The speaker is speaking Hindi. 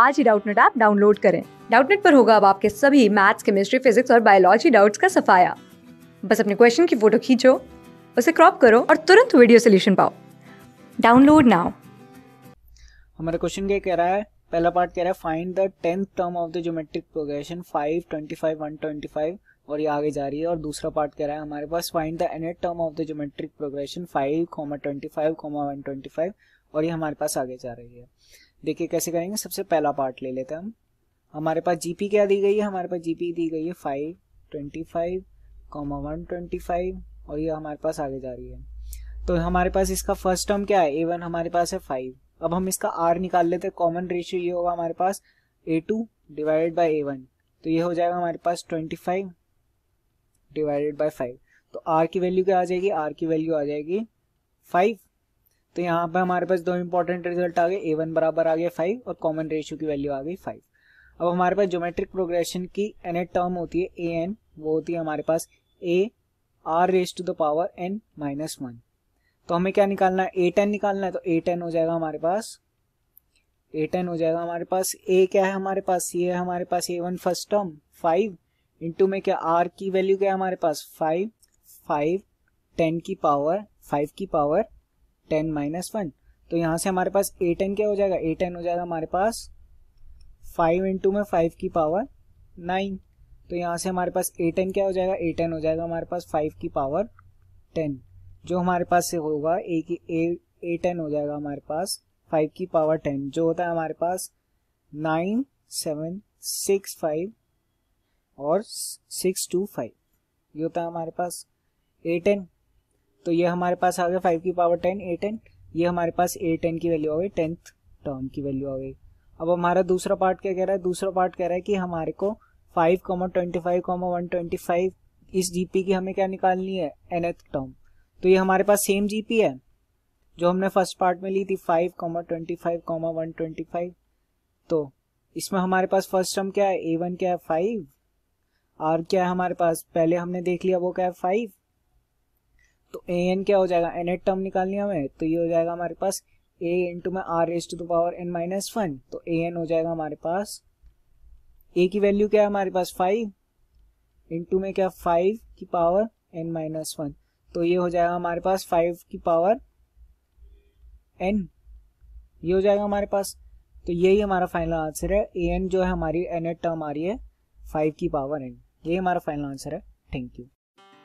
आज ही डाउटनेट ऐप डाउनलोड करें डाउटनेट पर होगा अब आपके सभी मैथ्स केमिस्ट्री फिजिक्स और बायोलॉजी डाउट्स का सफाया बस अपने क्वेश्चन की फोटो खींचो उसे क्रॉप करो और तुरंत वीडियो सोल्यूशन पाओ डाउनलोड नाउ हमारा क्वेश्चन क्या कह रहा है पहला पार्ट कह रहा है find the tenth term of the geometric progression five twenty five one twenty five और ये आगे जा रही है और दूसरा पार्ट कह रहा है हमारे पास find the nth term of the geometric progression five comma twenty five comma one twenty five और ये हमारे पास आगे जा रही है देखिए कैसे करेंगे सबसे पहला पार्ट ले लेते हैं हम हमारे पास जीपी क्या दी गई है हमारे पास जीपी दी गई है five twenty five comma one twenty five और ये हमारे पास आगे जा रही है तो हमारे पास इसका फर्स्ट टर्म क्या है ए वन हमारे पास है फाइव अब हम इसका आर निकाल लेते हैं कॉमन रेशियो ये होगा हमारे पास A two divided by A one तो ये हो जाएगा हमारे पास twenty five divided by five तो आर की वैल्यू क्या आ जाएगी आर की वैल्यू आ जाएगी फाइव तो यहाँ पे हमारे पास दो इंपॉर्टेंट रिजल्ट आ गए ए वन बराबर आ गया फाइव और कॉमन रेशियो की वैल्यू आ गई फाइव अब हमारे पास ज्योमेट्रिक प्रोग्रेशन की एन टर्म होती है ए एन वो होती है हमारे पास A R raise to the power N minus one तो हमें क्या निकालना है ए टेन निकालना है तो ए टेन हो जाएगा हमारे पास ए टेन हो जाएगा हमारे पास ए क्या है हमारे पास ये है हमारे पास A one first term five into में क्या आर की वैल्यू क्या है हमारे पास फाइव फाइव टेन की पावर फाइव की पावर टेन माइनस वन तो यहाँ से हमारे पास ए टेन क्या हो जाएगा ए टेन हो जाएगा हमारे पास फाइव इंटू में फाइव की पावर नाइन तो यहाँ से हमारे पास ए टेन क्या हो जाएगा ए टेन हो जाएगा हमारे पास फाइव की पावर टेन जो हमारे पास से होगा ए की ए ए टेन हो जाएगा हमारे पास फाइव की पावर टेन जो होता है हमारे पास नाइन सेवन सिक्स फाइव और सिक्स टू फाइव ये होता है हमारे पास ए टेन तो ये हमारे पास आ गया फाइव की पावर टेन ए टेन ये हमारे पास ए टेन की वैल्यू आ गई टेंथ टर्म की वैल्यू आ गई अब हमारा दूसरा पार्ट क्या कह रहा है दूसरा पार्ट कह रहा है कि हमारे को five comma twenty five comma one twenty five इस जीपी की हमें क्या निकालनी है एनएथ टर्म तो ये हमारे पास सेम जीपी है जो हमने फर्स्ट पार्ट में ली थी five comma twenty five comma one twenty five तो इसमें हमारे पास फर्स्ट टर्म क्या है ए वन क्या है फाइव आर क्या है हमारे पास पहले हमने देख लिया वो क्या है फाइव तो ए एन क्या हो जाएगा एन एट टर्म निकालनी हमें तो ये हो जाएगा हमारे पास ए इंटू में R S to the power N minus one तो ए एन हो जाएगा हमारे पास ए की वैल्यू क्या है हमारे पास फाइव इंटू में क्या फाइव की पावर एन माइनस वन तो ये हो जाएगा हमारे पास फाइव की पावर एन ये हो जाएगा हमारे पास तो यही हमारा फाइनल आंसर है ए एन जो है हमारी एन एड टर्म आ रही है फाइव की पावर एन यही हमारा फाइनल आंसर है थैंक यू